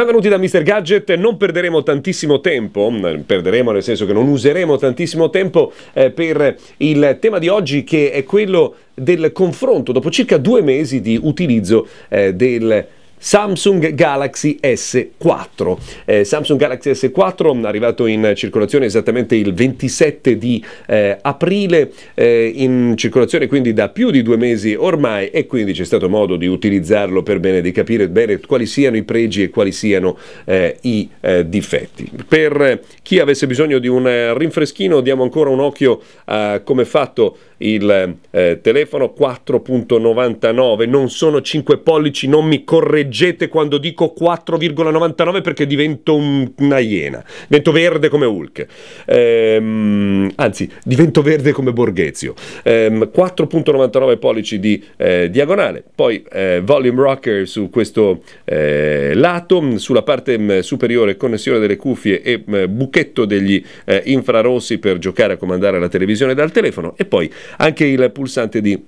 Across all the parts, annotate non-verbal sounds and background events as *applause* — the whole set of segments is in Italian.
Benvenuti da Mr. Gadget, non perderemo tantissimo tempo, mm, perderemo nel senso che non useremo tantissimo tempo eh, per il tema di oggi che è quello del confronto dopo circa due mesi di utilizzo eh, del Samsung Galaxy S4. Eh, Samsung Galaxy S4 è arrivato in circolazione esattamente il 27 di eh, aprile, eh, in circolazione quindi da più di due mesi ormai e quindi c'è stato modo di utilizzarlo per bene, di capire bene quali siano i pregi e quali siano eh, i eh, difetti. Per eh, chi avesse bisogno di un rinfreschino diamo ancora un occhio a come è fatto il telefono 4.99, non sono 5 pollici, non mi correggete correggete quando dico 4,99 perché divento una iena, divento verde come Hulk, ehm, anzi divento verde come Borghezio, ehm, 4,99 pollici di eh, diagonale, poi eh, volume rocker su questo eh, lato, sulla parte mh, mm, superiore connessione delle cuffie e mh, mm, buchetto degli eh, infrarossi per giocare a comandare la televisione dal telefono e poi anche il pulsante di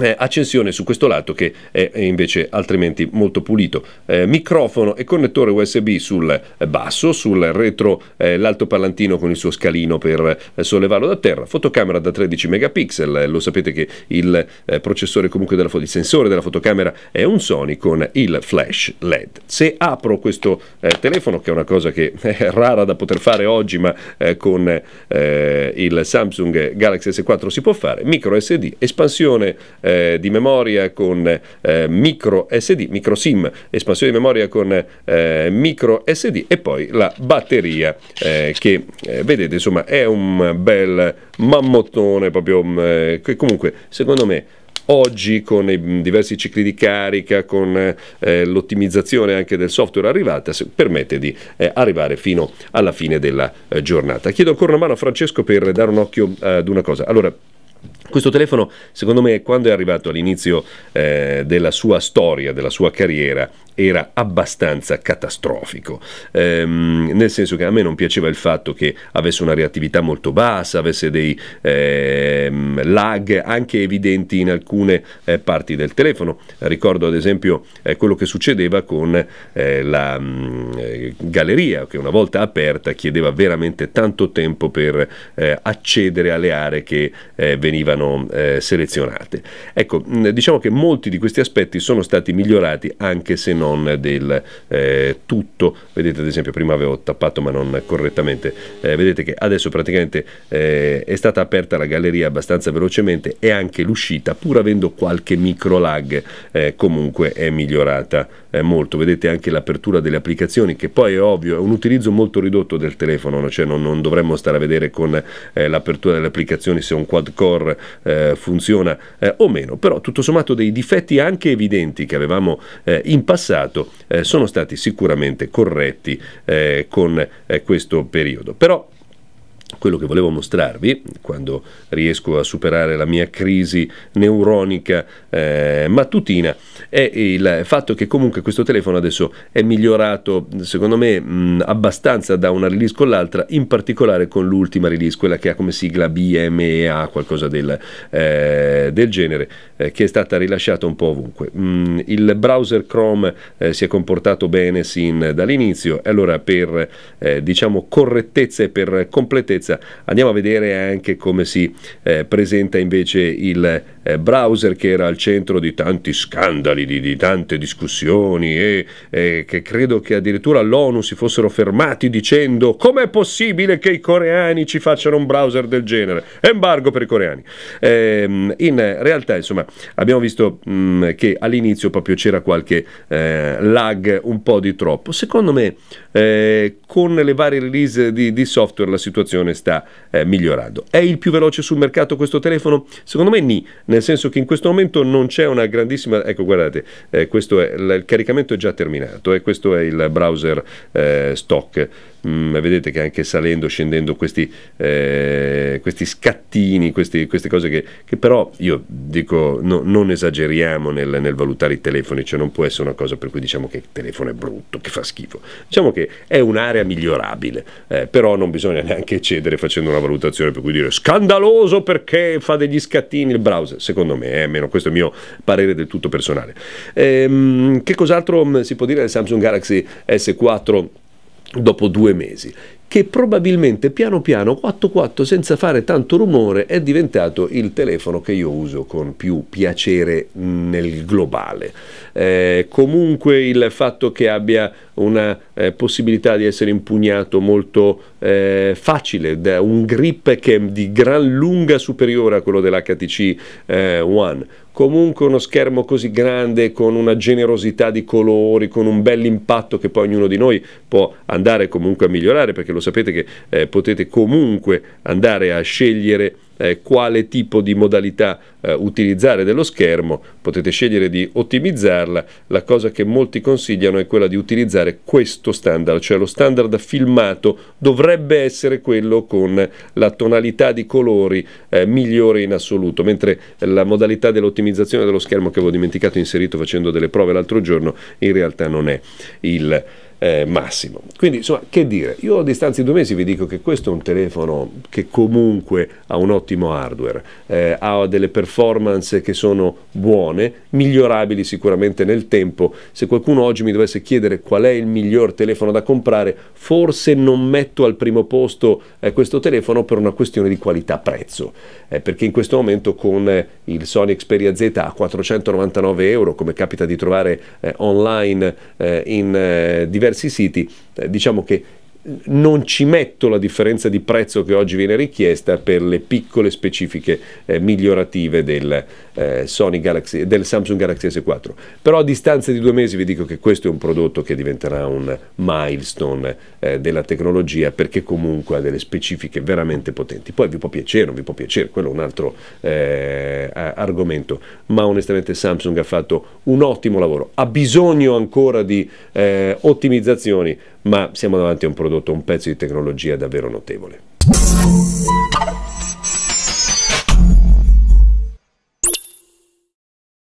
eh, accensione su questo lato che è invece altrimenti molto pulito. Eh, microfono e connettore USB sul basso, sul retro eh, l'altoparlantino con il suo scalino per eh, sollevarlo da terra, fotocamera da 13 megapixel, eh, lo sapete che il eh, processore comunque della il sensore della fotocamera è un Sony con il flash LED. Se apro questo telefono che è una cosa che *laughs* è rara da poter fare oggi, ma con il Samsung Galaxy S4 si può fare, micro SD, espansione eh, di memoria con eh, micro SD, micro SIM, espansione di memoria con eh, micro SD e poi la batteria eh, che eh, vedete insomma è un bel mammottone proprio mm, eh, che comunque secondo me oggi con i diversi cicli di carica, con eh, l'ottimizzazione anche del software arrivata, permette di eh, arrivare fino alla fine della eh, giornata. Chiedo ancora una mano a Francesco per dare un occhio ad una cosa. Allora, questo telefono, secondo me, quando è arrivato all'inizio eh, della sua storia, della sua carriera, era abbastanza catastrofico, ehm, nel senso che a me non piaceva il fatto che avesse una reattività molto bassa, avesse dei ehm, lag anche evidenti in alcune eh, parti del telefono. Ricordo ad esempio eh, quello che succedeva con eh, la mh, mm, galleria che una volta aperta chiedeva veramente tanto tempo per eh, accedere alle aree che eh, venivano venivano eh, selezionate. Ecco, diciamo che molti di questi aspetti sono stati migliorati anche se non del eh, tutto. Vedete ad esempio prima avevo tappato ma non correttamente, eh, vedete che adesso praticamente eh, è stata aperta la galleria abbastanza velocemente e anche l'uscita pur avendo qualche micro lag eh, comunque è migliorata eh, molto, vedete anche l'apertura delle applicazioni che poi è ovvio, è un utilizzo molto ridotto del telefono, cioè non, non dovremmo stare a vedere con eh, l'apertura delle applicazioni se un quad core eh, funziona eh, o meno, però tutto sommato dei difetti anche evidenti che avevamo eh, in passato eh, sono stati sicuramente corretti con questo periodo. Però quello che volevo mostrarvi quando riesco a superare la mia crisi neuronica eh, mattutina è il fatto che comunque questo telefono adesso è migliorato secondo me mh, abbastanza da una release con l'altra in particolare con l'ultima release quella che ha come sigla BMEA qualcosa del, eh, del genere eh, che è stata rilasciata un po' ovunque mh, il browser Chrome eh, si è comportato bene sin dall'inizio e allora per eh, diciamo correttezza e per completezza sicurezza. Andiamo a vedere anche come si eh, presenta invece il eh, Browser che era al centro di tanti scandali, di, di tante discussioni e eh, che credo che addirittura l'ONU si fossero fermati dicendo com'è possibile che i coreani ci facciano un browser del genere? Embargo per i coreani. Eh, in realtà, insomma, abbiamo visto mh, mm, che all'inizio proprio c'era qualche eh, lag un po' di troppo. Secondo me eh, con le varie release di, di software la situazione sta eh, migliorando. È il più veloce sul mercato questo telefono? Secondo me ni, nel nel senso che in questo momento non c'è una grandissima... Ecco, guardate, eh, questo è, il caricamento è già terminato e eh, questo è il browser eh, stock mh, mm, vedete che anche salendo, scendendo questi, eh, questi scattini, questi, queste cose che, che, però io dico no, non esageriamo nel, nel, valutare i telefoni, cioè non può essere una cosa per cui diciamo che il telefono è brutto, che fa schifo, diciamo che è un'area migliorabile, eh, però non bisogna neanche cedere facendo una valutazione per cui dire scandaloso perché fa degli scattini il browser, secondo me, eh, meno questo è il mio parere del tutto personale. Ehm, che cos'altro mm, si può dire del Samsung Galaxy S4? dopo due mesi che probabilmente piano piano 4-4 senza fare tanto rumore è diventato il telefono che io uso con più piacere nel globale. Eh, comunque il fatto che abbia una eh, possibilità di essere impugnato molto eh, facile, da un grip che è di gran lunga superiore a quello dell'HTC eh, One, comunque uno schermo così grande con una generosità di colori, con un bel impatto che poi ognuno di noi può andare comunque a migliorare perché lo sapete che eh, potete comunque andare a scegliere eh, quale tipo di modalità eh, utilizzare dello schermo, potete scegliere di ottimizzarla, la cosa che molti consigliano è quella di utilizzare questo standard, cioè lo standard filmato dovrebbe essere quello con la tonalità di colori eh, migliore in assoluto, mentre la modalità dell'ottimizzazione dello schermo che avevo dimenticato inserito facendo delle prove l'altro giorno in realtà non è il eh, massimo. Quindi insomma, che dire, io a distanza di due mesi vi dico che questo è un telefono che comunque ha un ottimo hardware, eh, ha delle performance che sono buone, migliorabili sicuramente nel tempo. Se qualcuno oggi mi dovesse chiedere qual è il miglior telefono da comprare, forse non metto al primo posto eh, questo telefono per una questione di qualità-prezzo, eh, perché in questo momento con eh, il Sony Xperia Z a 499 euro, come capita di trovare eh, online in diversi diversi siti, eh, diciamo che non ci metto la differenza di prezzo che oggi viene richiesta per le piccole specifiche eh, migliorative del, eh, Galaxy, del, Samsung Galaxy S4. Però a distanza di due mesi vi dico che questo è un prodotto che diventerà un milestone eh, della tecnologia perché comunque ha delle specifiche veramente potenti. Poi vi può piacere, non vi può piacere, quello è un altro eh, argomento, ma onestamente Samsung ha fatto un ottimo lavoro. Ha bisogno ancora di eh, ottimizzazioni ma siamo davanti a un prodotto, un pezzo di tecnologia davvero notevole.